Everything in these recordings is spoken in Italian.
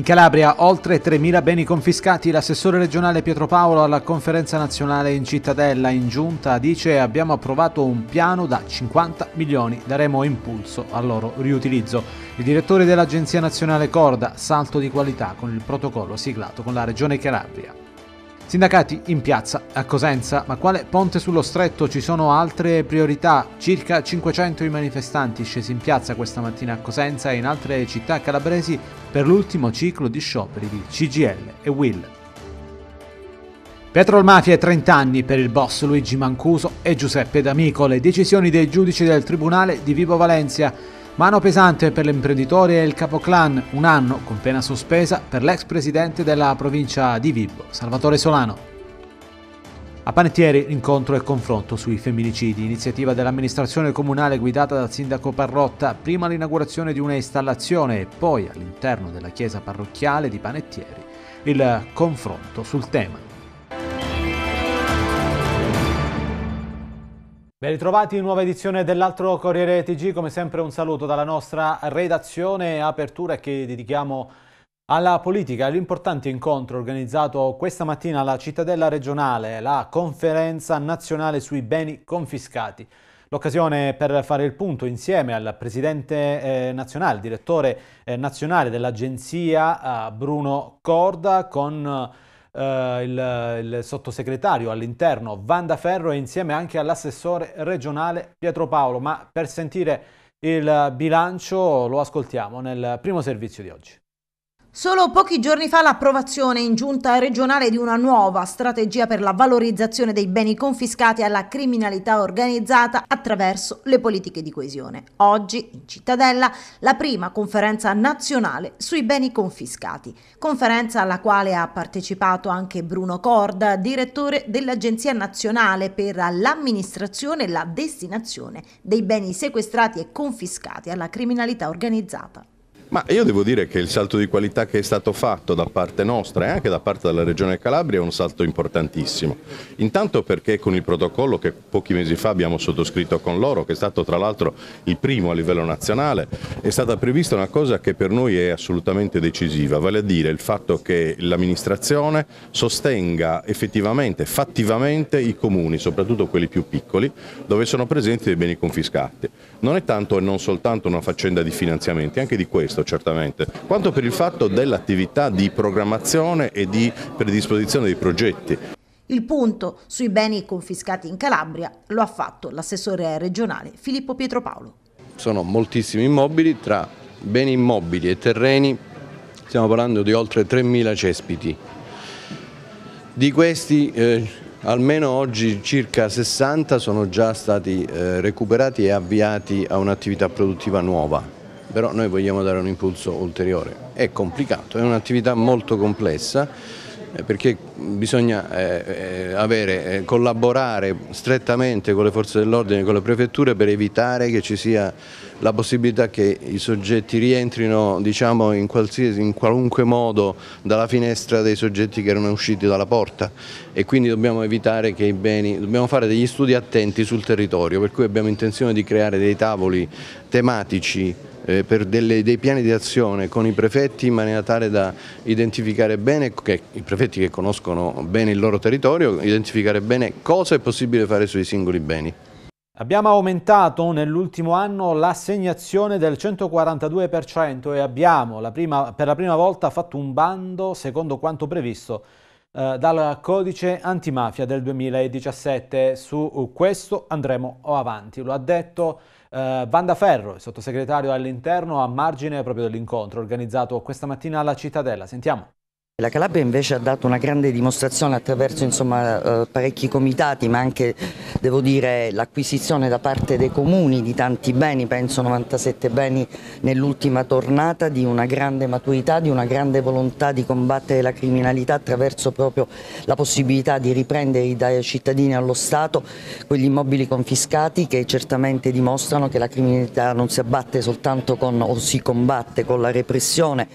In Calabria oltre 3.000 beni confiscati, l'assessore regionale Pietro Paolo alla conferenza nazionale in cittadella in giunta dice abbiamo approvato un piano da 50 milioni, daremo impulso al loro riutilizzo. Il direttore dell'Agenzia Nazionale Corda, salto di qualità con il protocollo siglato con la Regione Calabria. Sindacati in piazza a Cosenza, ma quale ponte sullo stretto ci sono altre priorità? Circa 500 i manifestanti scesi in piazza questa mattina a Cosenza e in altre città calabresi per l'ultimo ciclo di scioperi di CGL e Will. Pietro Mafia 30 anni per il boss Luigi Mancuso e Giuseppe D'Amico, le decisioni dei giudici del Tribunale di Vibo Valencia Mano pesante per l'imprenditore e il capoclan, un anno con pena sospesa per l'ex presidente della provincia di Vibo, Salvatore Solano. A Panettieri incontro e confronto sui femminicidi, iniziativa dell'amministrazione comunale guidata dal sindaco Parrotta, prima l'inaugurazione di una installazione e poi all'interno della chiesa parrocchiale di Panettieri il confronto sul tema. Ben ritrovati in nuova edizione dell'altro Corriere TG, come sempre un saluto dalla nostra redazione apertura che dedichiamo alla politica, all'importante incontro organizzato questa mattina alla cittadella regionale, la conferenza nazionale sui beni confiscati. L'occasione per fare il punto insieme al presidente eh, nazionale, direttore eh, nazionale dell'agenzia eh, Bruno Corda con eh, eh, il, il sottosegretario all'interno Vanda Ferro e insieme anche all'assessore regionale Pietro Paolo, ma per sentire il bilancio lo ascoltiamo nel primo servizio di oggi. Solo pochi giorni fa l'approvazione in giunta regionale di una nuova strategia per la valorizzazione dei beni confiscati alla criminalità organizzata attraverso le politiche di coesione. Oggi, in Cittadella, la prima conferenza nazionale sui beni confiscati, conferenza alla quale ha partecipato anche Bruno Corda, direttore dell'Agenzia Nazionale per l'amministrazione e la destinazione dei beni sequestrati e confiscati alla criminalità organizzata. Ma io devo dire che il salto di qualità che è stato fatto da parte nostra e anche da parte della Regione Calabria è un salto importantissimo. Intanto perché con il protocollo che pochi mesi fa abbiamo sottoscritto con loro, che è stato tra l'altro il primo a livello nazionale, è stata prevista una cosa che per noi è assolutamente decisiva, vale a dire il fatto che l'amministrazione sostenga effettivamente, fattivamente i comuni, soprattutto quelli più piccoli, dove sono presenti dei beni confiscati. Non è tanto e non soltanto una faccenda di finanziamenti, anche di questo questo certamente, quanto per il fatto dell'attività di programmazione e di predisposizione dei progetti. Il punto sui beni confiscati in Calabria lo ha fatto l'assessore regionale Filippo Pietropaolo. Sono moltissimi immobili, tra beni immobili e terreni stiamo parlando di oltre 3.000 cespiti. Di questi eh, almeno oggi circa 60 sono già stati eh, recuperati e avviati a un'attività produttiva nuova però noi vogliamo dare un impulso ulteriore. È complicato, è un'attività molto complessa eh, perché bisogna eh, eh, avere, collaborare strettamente con le forze dell'ordine e con le prefetture per evitare che ci sia la possibilità che i soggetti rientrino diciamo, in, in, qualunque modo dalla finestra dei soggetti che erano usciti dalla porta e quindi dobbiamo evitare che i beni, dobbiamo fare degli studi attenti sul territorio per cui abbiamo intenzione di creare dei tavoli tematici eh, per delle, dei piani di azione con i prefetti in maniera tale da identificare bene, che, i prefetti che conoscono bene il loro territorio, identificare bene cosa è possibile fare sui singoli beni. Abbiamo aumentato nell'ultimo anno l'assegnazione del 142% e abbiamo la prima, per la prima volta fatto un bando secondo quanto previsto eh, dal codice antimafia del 2017. Su questo andremo avanti, lo ha detto Uh, eh, Vanda Ferro, il sottosegretario all'interno, a margine proprio dell'incontro organizzato questa mattina alla Cittadella. Sentiamo. La Calabria invece ha dato una grande dimostrazione attraverso insomma, eh, parecchi comitati ma anche l'acquisizione da parte dei comuni di tanti beni, penso 97 beni nell'ultima tornata, di una grande maturità, di una grande volontà di combattere la criminalità attraverso proprio la possibilità di riprendere dai cittadini allo Stato quegli immobili confiscati che certamente dimostrano che la criminalità non si abbatte soltanto con o si combatte con la repressione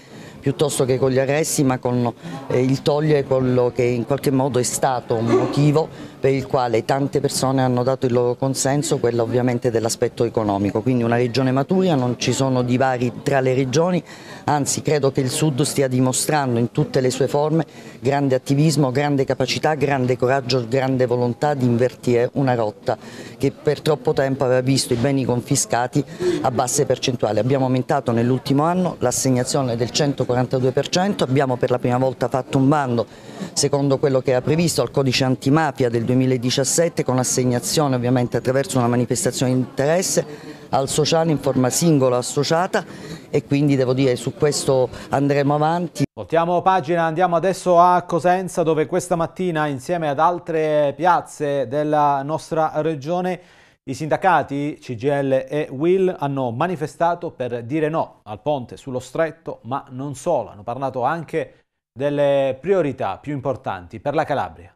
piuttosto che con gli arresti ma con eh, il togliere quello che in qualche modo è stato un motivo per il quale tante persone hanno dato il loro consenso, quello ovviamente dell'aspetto economico, quindi una regione matura, non ci sono divari tra le regioni, anzi credo che il Sud stia dimostrando in tutte le sue forme grande attivismo, grande capacità, grande coraggio, grande volontà di invertire una rotta che per troppo tempo aveva visto i beni confiscati a basse percentuali. Abbiamo aumentato nell'ultimo anno l'assegnazione del 142%, abbiamo per la prima volta fatto un bando secondo quello che era previsto al codice antimafia del 2020 2017 con assegnazione ovviamente attraverso una manifestazione di interesse al sociale in forma singola associata e quindi devo dire su questo andremo avanti. Voltiamo pagina, andiamo adesso a Cosenza dove questa mattina insieme ad altre piazze della nostra regione i sindacati CGL e Will hanno manifestato per dire no al ponte sullo stretto, ma non solo, hanno parlato anche delle priorità più importanti per la Calabria.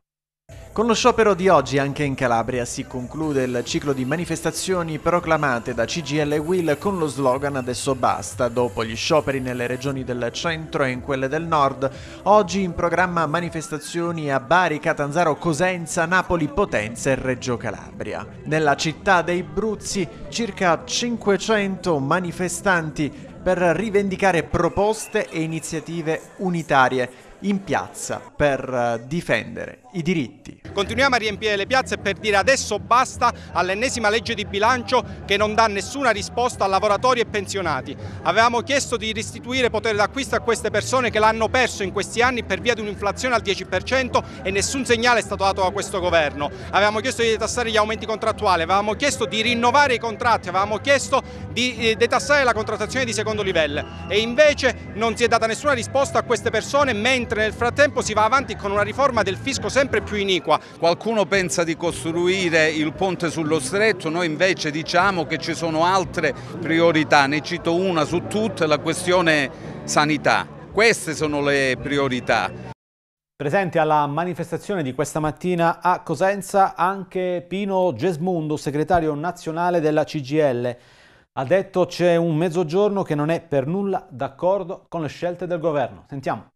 Con lo sciopero di oggi anche in Calabria si conclude il ciclo di manifestazioni proclamate da CGL e Will con lo slogan Adesso basta. Dopo gli scioperi nelle regioni del centro e in quelle del nord, oggi in programma manifestazioni a Bari, Catanzaro, Cosenza, Napoli, Potenza e Reggio Calabria. Nella città dei Bruzzi circa 500 manifestanti per rivendicare proposte e iniziative unitarie in piazza per eh, difendere i diritti. Continuiamo a riempire le piazze per dire adesso basta all'ennesima legge di bilancio che non dà nessuna risposta a lavoratori e pensionati. Avevamo chiesto di restituire potere d'acquisto a queste persone che l'hanno perso in questi anni per via di un'inflazione al 10% e nessun segnale è stato dato da questo governo. Avevamo chiesto di detassare gli aumenti contrattuali, avevamo chiesto di rinnovare i contratti, avevamo chiesto di eh, detassare la contrattazione di secondo livello e invece non si è data nessuna risposta a queste persone mentre mentre nel frattempo si va avanti con una riforma del fisco sempre più iniqua. Qualcuno pensa di costruire il ponte sullo stretto, noi invece diciamo che ci sono altre priorità, ne cito una su tutte, la questione sanità. Queste sono le priorità. Presente alla manifestazione di questa mattina a Cosenza anche Pino Gesmundo, segretario nazionale della CGL. Ha detto c'è un mezzogiorno che non è per nulla d'accordo con le scelte del governo. Sentiamo.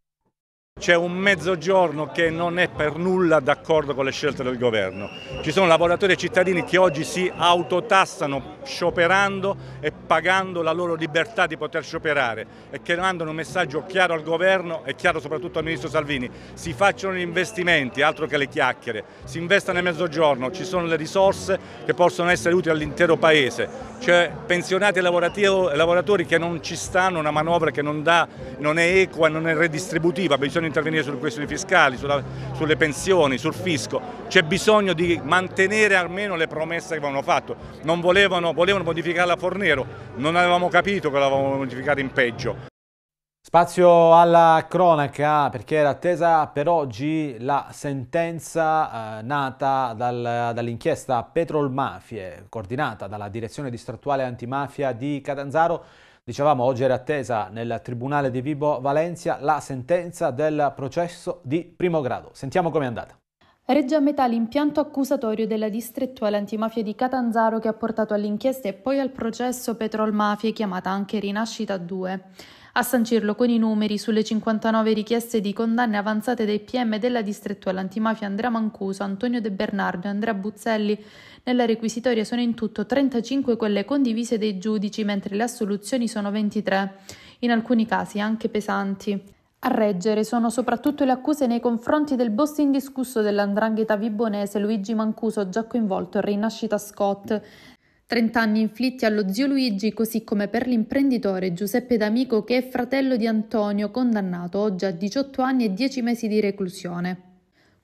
C'è un mezzogiorno che non è per nulla d'accordo con le scelte del governo. Ci sono lavoratori e cittadini che oggi si autotassano scioperando e pagando la loro libertà di poter scioperare e che mandano un messaggio chiaro al governo e chiaro soprattutto al ministro Salvini. Si facciano gli investimenti, altro che le chiacchiere, si investa nel mezzogiorno, ci sono le risorse che possono essere utili all'intero paese. C'è pensionati e lavoratori che non ci stanno, una manovra che non, dà, non è equa, non è redistributiva, bisogna bisogno di intervenire sulle questioni fiscali, sulla, sulle pensioni, sul fisco, c'è bisogno di mantenere almeno le promesse che avevano fatto, non volevano, volevano modificare la Fornero, non avevamo capito che l'avevano modificata in peggio. Spazio alla cronaca perché era attesa per oggi la sentenza eh, nata dal, dall'inchiesta Petrol Mafie, coordinata dalla direzione distrattuale antimafia di Catanzaro Dicevamo oggi era attesa nel Tribunale di Vibo Valencia la sentenza del processo di primo grado. Sentiamo com'è andata. Regge a metà l'impianto accusatorio della distrettuale antimafia di Catanzaro che ha portato all'inchiesta e poi al processo Petrol Mafia, chiamata anche Rinascita 2 a sancirlo con i numeri sulle 59 richieste di condanne avanzate dai PM della distrettuale antimafia Andrea Mancuso, Antonio De Bernardo e Andrea Buzzelli. Nella requisitoria sono in tutto 35 quelle condivise dai giudici, mentre le assoluzioni sono 23, in alcuni casi anche pesanti. A reggere sono soprattutto le accuse nei confronti del boss indiscusso dell'andrangheta vibonese Luigi Mancuso, già coinvolto in Rinascita Scott. Trent'anni inflitti allo zio Luigi, così come per l'imprenditore Giuseppe D'Amico, che è fratello di Antonio, condannato oggi a 18 anni e 10 mesi di reclusione.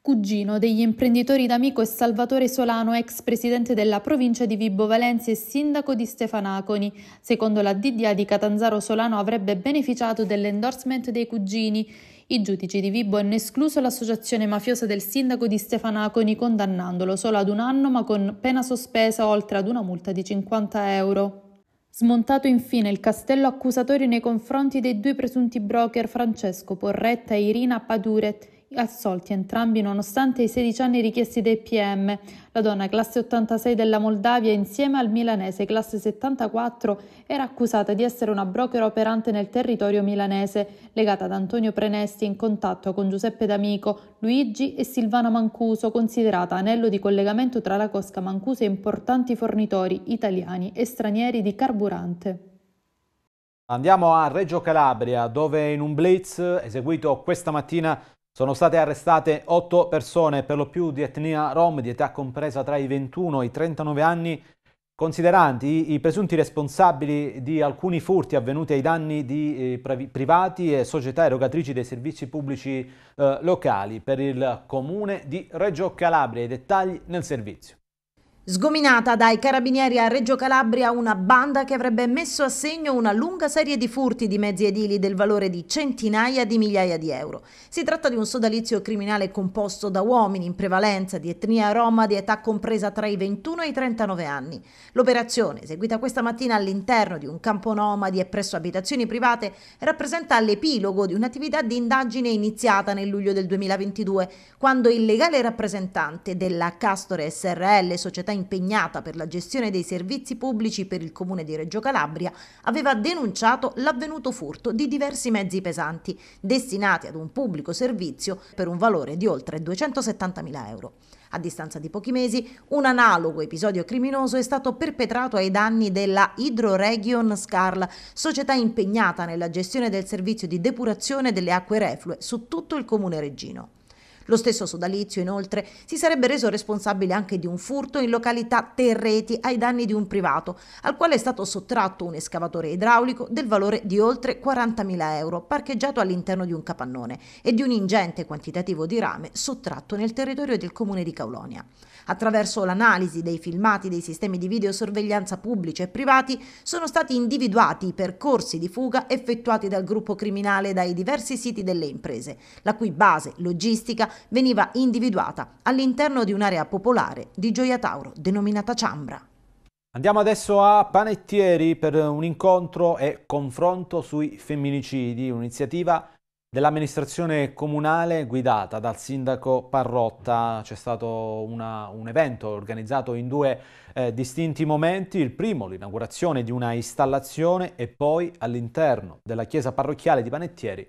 Cugino degli imprenditori d'amico è Salvatore Solano, ex presidente della provincia di Vibo Valencia e sindaco di Stefanaconi. Secondo la DDA di Catanzaro Solano avrebbe beneficiato dell'endorsement dei cugini. I giudici di Vibo hanno escluso l'associazione mafiosa del sindaco di Stefanaconi condannandolo solo ad un anno ma con pena sospesa oltre ad una multa di 50 euro. Smontato infine il castello accusatorio nei confronti dei due presunti broker Francesco Porretta e Irina Paduret, assolti entrambi nonostante i 16 anni richiesti dai PM, la donna classe 86 della Moldavia insieme al milanese classe 74 era accusata di essere una broker operante nel territorio milanese, legata ad Antonio Prenesti in contatto con Giuseppe D'Amico, Luigi e Silvana Mancuso, considerata anello di collegamento tra la Cosca Mancuso e importanti fornitori italiani e stranieri di carburante. Andiamo a Reggio Calabria dove in un blitz eseguito questa mattina sono state arrestate otto persone, per lo più di etnia rom, di età compresa tra i 21 e i 39 anni, consideranti i presunti responsabili di alcuni furti avvenuti ai danni di eh, privati e società erogatrici dei servizi pubblici eh, locali per il comune di Reggio Calabria. I dettagli nel servizio. Sgominata dai carabinieri a Reggio Calabria una banda che avrebbe messo a segno una lunga serie di furti di mezzi edili del valore di centinaia di migliaia di euro. Si tratta di un sodalizio criminale composto da uomini in prevalenza di etnia roma di età compresa tra i 21 e i 39 anni. L'operazione, eseguita questa mattina all'interno di un campo nomadi e presso abitazioni private, rappresenta l'epilogo di un'attività di indagine iniziata nel luglio del 2022, quando il legale rappresentante della Castore SRL, società in impegnata per la gestione dei servizi pubblici per il comune di Reggio Calabria, aveva denunciato l'avvenuto furto di diversi mezzi pesanti destinati ad un pubblico servizio per un valore di oltre 270.000 euro. A distanza di pochi mesi, un analogo episodio criminoso è stato perpetrato ai danni della Hydroregion Scarl, società impegnata nella gestione del servizio di depurazione delle acque reflue su tutto il comune reggino. Lo stesso sodalizio, inoltre, si sarebbe reso responsabile anche di un furto in località Terreti ai danni di un privato, al quale è stato sottratto un escavatore idraulico del valore di oltre 40.000 euro, parcheggiato all'interno di un capannone, e di un ingente quantitativo di rame sottratto nel territorio del comune di Caulonia. Attraverso l'analisi dei filmati dei sistemi di videosorveglianza pubblici e privati sono stati individuati i percorsi di fuga effettuati dal gruppo criminale dai diversi siti delle imprese, la cui base logistica veniva individuata all'interno di un'area popolare di Gioia Tauro, denominata Ciambra. Andiamo adesso a Panettieri per un incontro e confronto sui femminicidi, un'iniziativa dell'amministrazione comunale guidata dal sindaco Parrotta. C'è stato una, un evento organizzato in due eh, distinti momenti, il primo l'inaugurazione di una installazione e poi all'interno della chiesa parrocchiale di Panettieri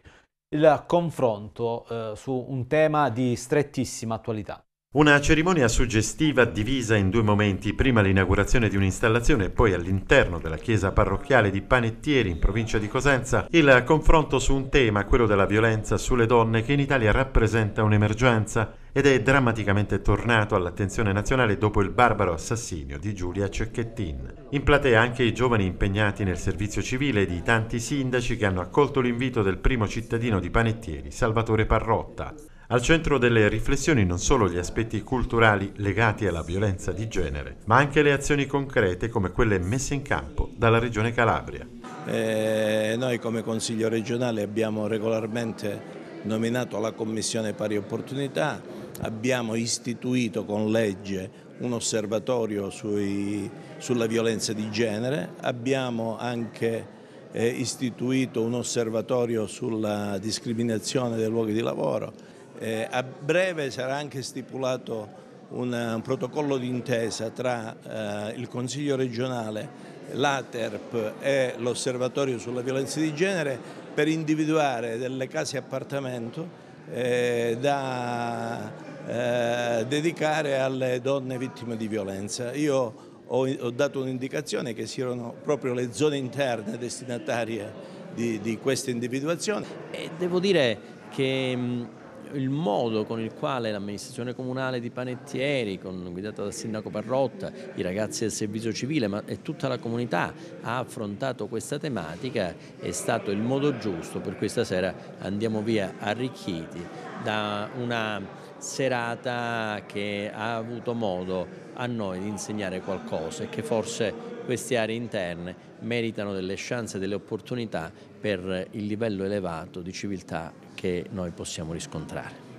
il confronto eh, su un tema di strettissima attualità. Una cerimonia suggestiva divisa in due momenti, prima l'inaugurazione di un'installazione e poi all'interno della chiesa parrocchiale di Panettieri in provincia di Cosenza, il confronto su un tema, quello della violenza sulle donne, che in Italia rappresenta un'emergenza ed è drammaticamente tornato all'attenzione nazionale dopo il barbaro assassinio di Giulia Cecchettin. In platea anche i giovani impegnati nel servizio civile di tanti sindaci che hanno accolto l'invito del primo cittadino di Panettieri, Salvatore Parrotta. Al centro delle riflessioni non solo gli aspetti culturali legati alla violenza di genere, ma anche le azioni concrete come quelle messe in campo dalla Regione Calabria. Eh, noi come Consiglio regionale abbiamo regolarmente nominato la Commissione Pari Opportunità, abbiamo istituito con legge un osservatorio sui, sulla violenza di genere, abbiamo anche eh, istituito un osservatorio sulla discriminazione dei luoghi di lavoro, eh, a breve sarà anche stipulato un, eh, un protocollo d'intesa tra eh, il Consiglio regionale, l'ATERP e l'Osservatorio sulla violenza di genere per individuare delle case appartamento eh, da eh, dedicare alle donne vittime di violenza. Io ho, ho dato un'indicazione che siano proprio le zone interne destinatarie di, di questa individuazione. E devo dire che il modo con il quale l'amministrazione comunale di Panettieri, con, guidata dal sindaco Parrotta, i ragazzi del servizio civile ma, e tutta la comunità ha affrontato questa tematica è stato il modo giusto per questa sera andiamo via arricchiti da una serata che ha avuto modo a noi di insegnare qualcosa e che forse queste aree interne meritano delle chance e delle opportunità per il livello elevato di civiltà che noi possiamo riscontrare.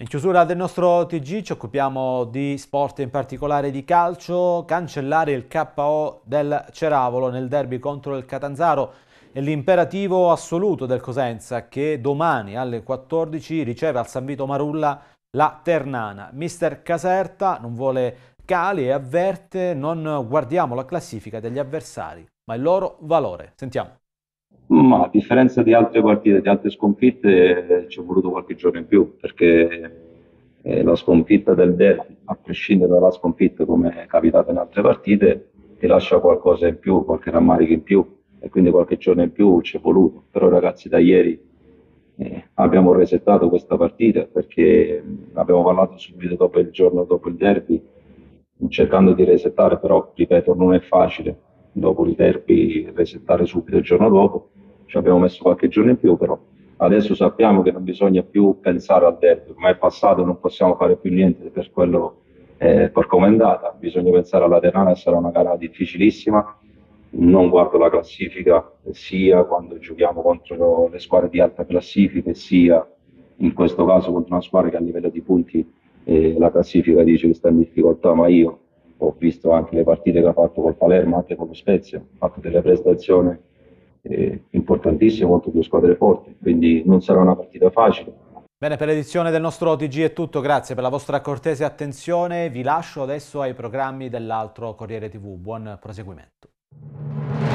In chiusura del nostro TG ci occupiamo di sport, in particolare di calcio, cancellare il KO del Ceravolo nel derby contro il Catanzaro è l'imperativo assoluto del Cosenza che domani alle 14 riceve al San Vito Marulla la Ternana. Mister Caserta non vuole Cali e avverte non guardiamo la classifica degli avversari, ma il loro valore. Sentiamo. Ma a differenza di altre partite, di altre sconfitte, ci è voluto qualche giorno in più perché eh, la sconfitta del derby, a prescindere dalla sconfitta come è capitato in altre partite, ti lascia qualcosa in più, qualche rammarico in più e quindi qualche giorno in più ci è voluto. Però ragazzi da ieri eh, abbiamo resettato questa partita perché mm, abbiamo parlato subito dopo il giorno dopo il derby cercando di resettare, però ripeto non è facile, dopo i derby resettare subito il giorno dopo, ci abbiamo messo qualche giorno in più, però adesso sappiamo che non bisogna più pensare al derby, ma è passato, non possiamo fare più niente per quello eh, per come è andata, bisogna pensare alla Terrana, sarà una gara difficilissima, non guardo la classifica sia quando giochiamo contro le squadre di alta classifica sia in questo caso contro una squadra che a livello di punti eh, la classifica dice che sta in difficoltà, ma io ho visto anche le partite che ha fatto col Palermo, anche con lo Spezia, ha fatto delle prestazioni eh, importantissime contro due squadre forti, quindi non sarà una partita facile. Bene, per l'edizione del nostro OTG è tutto, grazie per la vostra cortese attenzione, vi lascio adesso ai programmi dell'altro Corriere TV, buon proseguimento.